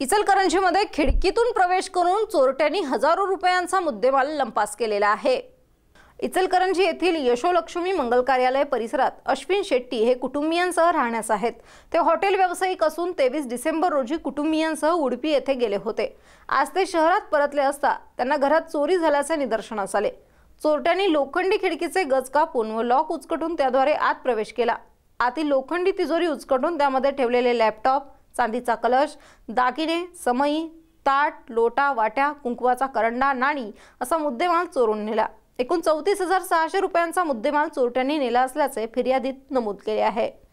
इचलकरंजीमध्ये खिडकीतून प्रवेश करून चोरट्यांनी हजारो रुपयांचा मुद्देमाल लंपास केलेला आहे इचलकरंजी येथील यशोलक्ष्मी मंगल कार्यालय परिसरात अश्विन शेट्टी हे कुटुंबियांसह राहण्यास आहेत ते हॉटेल व्यावसायिक असून तेवीस डिसेंबर रोजी कुटुंबियांसह उडपी येथे गेले होते आज ते शहरात परतले असता त्यांना घरात चोरी झाल्याचे निदर्शनास आले चोरट्यांनी लोखंडी खिडकीचे गज कापून व लॉक उचकटून त्याद्वारे आत प्रवेश केला आतील लोखंडी तिजोरी उचकटून त्यामध्ये ठेवलेले लॅपटॉप चांदीचा कलश दागिने समयी, ताट लोटा वाट्या कुंकवाचा करंडा नाणी असा मुद्देमाल चोरून नेला एकूण चौतीस हजार सहाशे रुपयांचा मुद्देमाल चोरट्यांनी नेला असल्याचे फिर्यादीत नमूद केले आहे